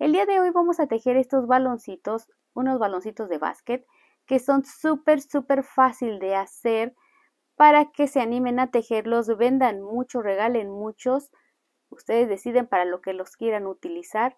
El día de hoy vamos a tejer estos baloncitos, unos baloncitos de básquet, que son súper, súper fácil de hacer para que se animen a tejerlos, vendan mucho, regalen muchos. Ustedes deciden para lo que los quieran utilizar